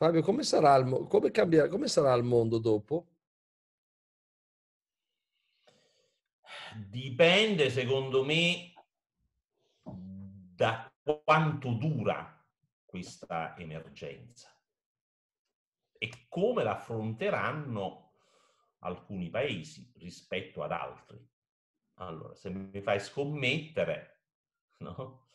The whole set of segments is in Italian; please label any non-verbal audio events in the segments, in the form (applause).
Fabio, come sarà il, come cambierà, come sarà il mondo dopo? Dipende, secondo me, da quanto dura questa emergenza e come la affronteranno alcuni paesi rispetto ad altri. Allora, se mi fai scommettere, no?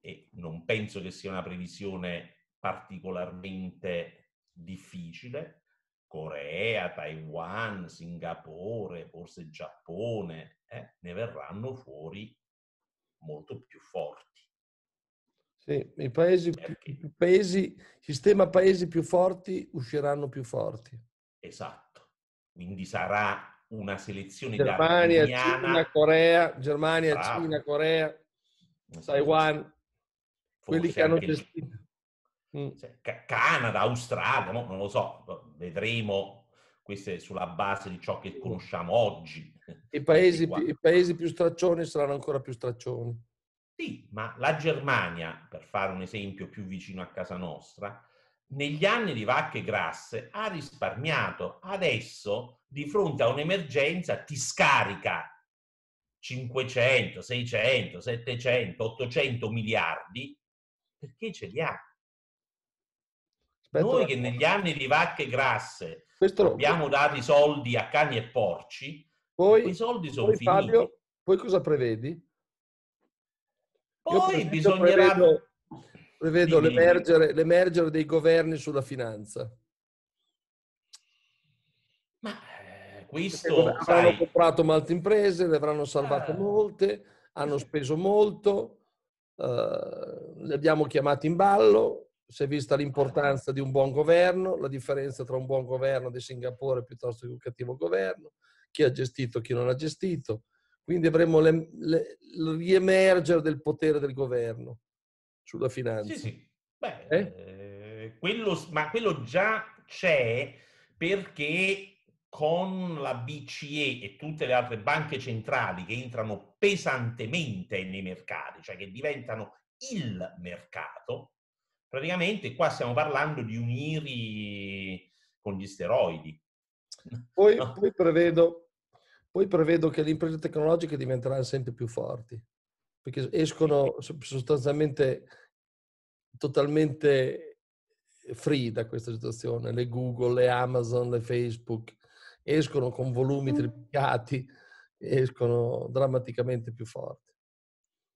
e non penso che sia una previsione particolarmente difficile, Corea, Taiwan, Singapore, forse Giappone, eh, ne verranno fuori molto più forti. Sì, i paesi, i paesi, sistema paesi più forti usciranno più forti. Esatto, quindi sarà una selezione Germania, Cina, Corea, Germania, Bravo. Cina, Corea, Taiwan, forse quelli che hanno gestito Mm. Cioè, Canada, Australia, no? non lo so, vedremo queste sulla base di ciò che conosciamo oggi. (laughs) I paesi, I paesi più straccioni saranno ancora più straccioni. Sì, ma la Germania, per fare un esempio più vicino a casa nostra, negli anni di vacche grasse ha risparmiato. Adesso, di fronte a un'emergenza, ti scarica 500, 600, 700, 800 miliardi perché ce li ha. Aspetta Noi che negli anni di vacche grasse Questo abbiamo lo... dato i soldi a cani e porci, poi, quei soldi sono poi, finiti. Fabio, poi cosa prevedi? Poi prevedo, bisognerà... Prevedo, prevedo l'emergere, l'emergere dei governi sulla finanza. Ma eh, questo avranno sai... comprato molte imprese, ne avranno salvate ah. molte, hanno speso molto, eh, le abbiamo chiamati in ballo, si è vista l'importanza di un buon governo, la differenza tra un buon governo di Singapore piuttosto che un cattivo governo, chi ha gestito, chi non ha gestito. Quindi avremo le, le, il riemergere del potere del governo sulla finanza. Sì, sì. Beh, Eh, eh quello, ma quello già c'è perché con la BCE e tutte le altre banche centrali che entrano pesantemente nei mercati, cioè che diventano il mercato, Praticamente qua stiamo parlando di uniri con gli steroidi. (laughs) Poi, no. poi, prevedo, poi prevedo che le imprese tecnologiche diventeranno sempre più forti, perché escono sostanzialmente totalmente eh, free da questa situazione. Le Google, le Amazon, le Facebook escono con volumi mm. triplicati, escono drammaticamente più forti.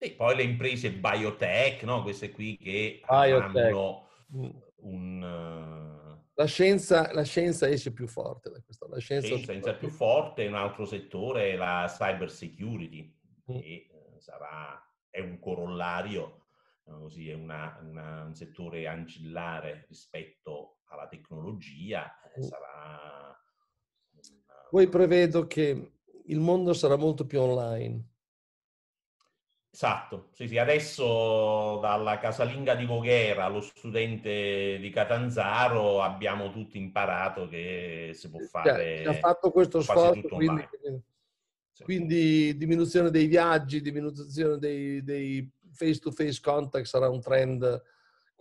E poi le imprese biotech, no? queste qui che biotech. hanno mm. un... La scienza, la scienza, esce più forte da questo. La scienza, la scienza più forte, un altro settore è la cyber security, mm. che eh, sarà, è un corollario, diciamo così, è una, una, un settore ancillare rispetto alla tecnologia, eh, mm. sarà... Poi prevedo che il mondo sarà molto più online Esatto, sì, sì. adesso dalla casalinga di Voghera allo studente di Catanzaro abbiamo tutti imparato che si può fare... Cioè, ha fatto questo sforzo, quindi, sì. quindi, diminuzione dei viaggi, diminuzione dei, dei face-to-face contact sarà un trend,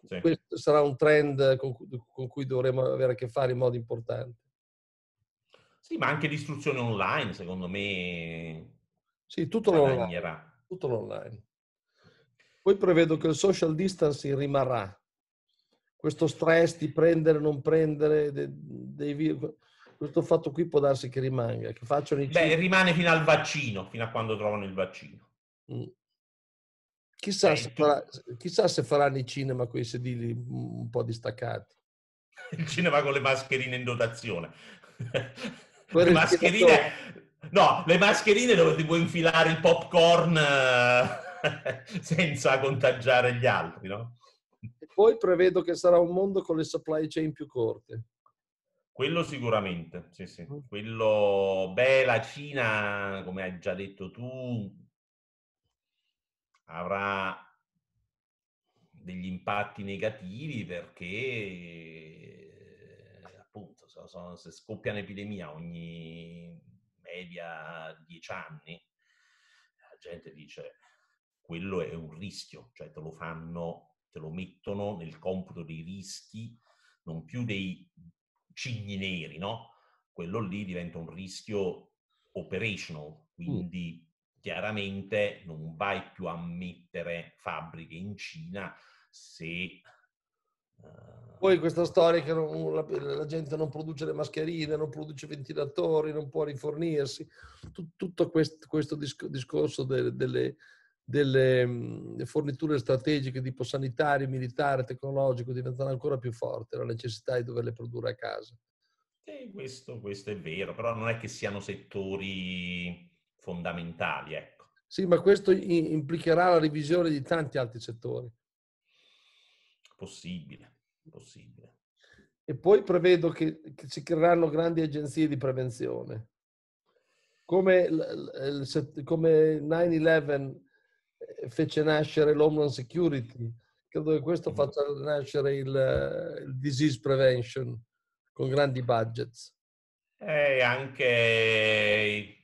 sì. questo sarà un trend con, con cui dovremo avere a che fare in modo importante. Sì, ma anche l'istruzione online, secondo me... Sì, tutto cioè, lo tutto online. Poi prevedo che il social distancing rimarrà. Questo stress di prendere, non prendere, dei, virus, questo fatto qui può darsi che rimanga, che facciano i Beh, cifre. rimane fino al vaccino, fino a quando trovano il vaccino. Mm. Chissà, se farà, chissà, se faranno i cinema con i sedili un po' distaccati. (laughs) Il cinema con le mascherine in dotazione. le mascherine, No, le mascherine dove ti puoi infilare il popcorn eh, (laughs) senza contagiare gli altri, no? E poi prevedo che sarà un mondo con le supply chain più corte. Quello sicuramente, sì, sì. Mm. Quello, beh, la Cina, come hai già detto tu, avrà degli impatti negativi perché appunto se scoppia un'epidemia ogni media dieci anni, la gente dice quello è un rischio, cioè te lo fanno, te lo mettono nel computo dei rischi, non più dei cigni neri, no? Quello lì diventa un rischio operational, quindi mm. chiaramente non vai più a mettere fabbriche in Cina se poi questa storia che non, la, la, gente non produce le mascherine, non produce ventilatori, non può rifornirsi, Tut, tutto quest, questo discorso delle, delle, delle, forniture strategiche tipo sanitario, militare, tecnologico diventano ancora più forte la necessità di doverle produrre a casa. Sì, questo, questo è vero, però non è che siano settori fondamentali. Ecco. Sì, ma questo implicherà la revisione di tanti altri settori. Possibile, possibile. E poi prevedo che, che si creeranno grandi agenzie di prevenzione. Come, il, il, come 9-11 eh, fece nascere l'Homeland Security, credo che questo mm-hmm. faccia nascere il, il disease prevention con grandi budget. E anche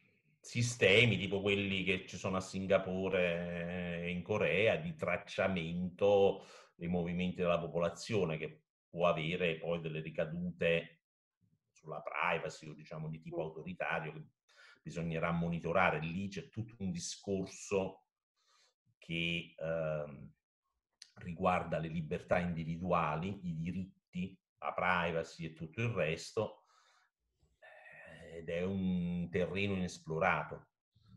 sistemi tipo quelli che ci sono a Singapore e eh, in Corea di tracciamento dei movimenti della popolazione che può avere poi delle ricadute sulla privacy o diciamo di tipo autoritario che bisognerà monitorare. Lì c'è tutto un discorso che ehm, riguarda le libertà individuali, i diritti, la privacy e tutto il resto ed è un terreno inesplorato.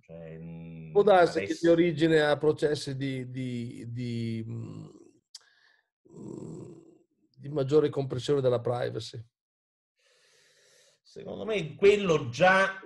Cioè, Può mhmm, darsi adesso... che di origine a processi di, di, di mhmm, di maggiore compressione della privacy. Secondo me quello già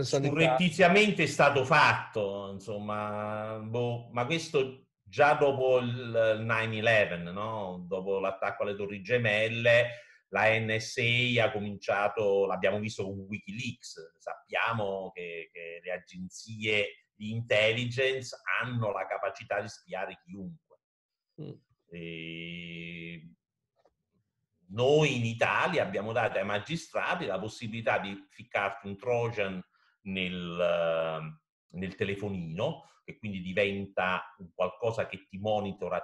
surrettiziamente è stato fatto, insomma, boh, ma questo già dopo il 9-11, no? dopo l'attacco alle torri gemelle, la NSA ha cominciato, l'abbiamo visto con Wikileaks, sappiamo che, che le agenzie di intelligence hanno la capacità di spiare chiunque. Mm. E noi in Italia abbiamo dato ai magistrati la possibilità di ficcarti un Trojan nel, eh, nel telefonino, che quindi diventa qualcosa che ti monitora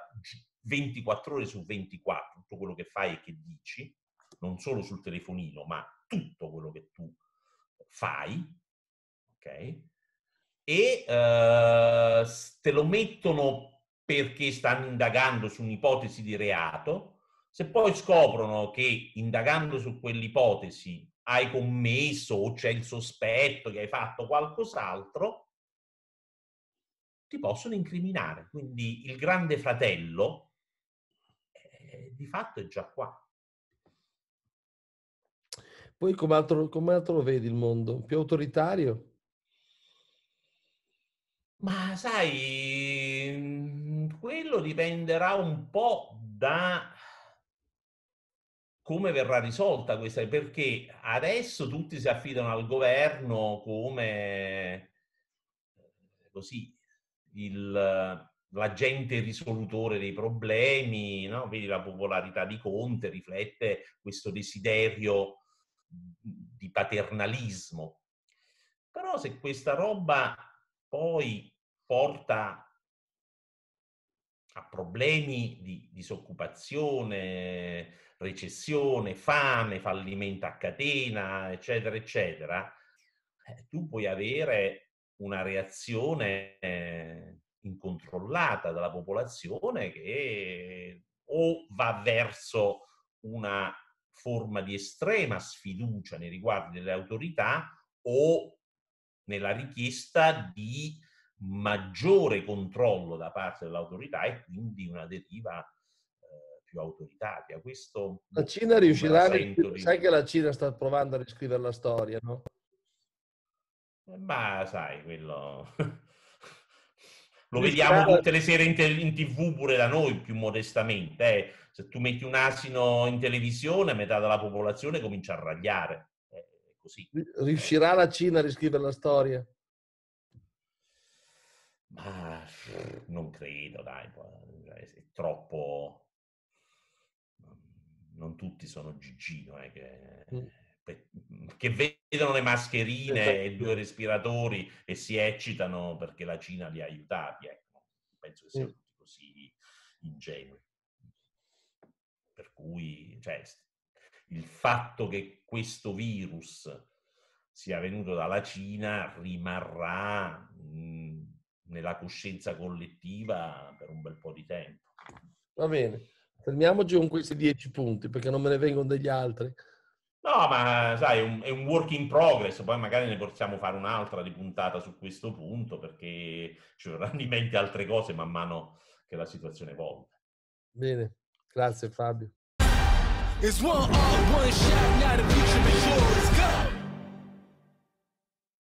24 ore su 24, tutto quello che fai e che dici, non solo sul telefonino, ma tutto quello che tu fai, ok? E eh, te lo mettono perché stanno indagando su un'ipotesi di reato, se poi scoprono che indagando su quell'ipotesi hai commesso o c'è il sospetto che hai fatto qualcos'altro, ti possono incriminare. Quindi il grande fratello eh, di fatto è già qua. Poi come altro, come altro lo vedi il mondo? Più autoritario? Ma sai, mm, quello dipenderà un po' da come verrà risolta questa, perché adesso tutti si affidano al governo come eh, così il, l'agente risolutore dei problemi, no? vedi la popolarità di Conte riflette questo desiderio di paternalismo. Però se questa roba poi porta a problemi di disoccupazione, recessione, fame, fallimento a catena, eccetera, eccetera, eh, tu puoi avere una reazione eh, incontrollata dalla popolazione che o va verso una forma di estrema sfiducia nei riguardi delle autorità o nella richiesta di maggiore controllo da parte dell'autorità e quindi una deriva più autoritaria. Questo la boh, Cina riuscirà, la sai che la Cina sta provando a riscrivere la storia, no? Eh, ma sai, quello... (laughs) Lo vediamo tutte le sere in, te... in, tv pure da noi, più modestamente. Eh. Se tu metti un asino in televisione, metà della popolazione comincia a ragliare. Eh, è così. Eh, riuscirà la Cina a riscrivere la storia? Ma non credo, dai, è troppo, non tutti sono Gigino, eh, che, mm. che, vedono le mascherine esatto. e due respiratori e si eccitano perché la Cina li ha aiutati. Ecco. Penso che siano mm. tutti così ingenui. Per cui cioè, il fatto che questo virus sia venuto dalla Cina rimarrà mh, mhmm, nella coscienza collettiva per un bel po' di tempo. Va bene. Fermiamoci con questi dieci punti perché non me ne vengono degli altri. No, ma sai, è un, è un, work in progress, poi magari ne possiamo fare un'altra di puntata su questo punto perché ci verranno in mente altre cose man mano che la situazione evolve. Bene, grazie Fabio.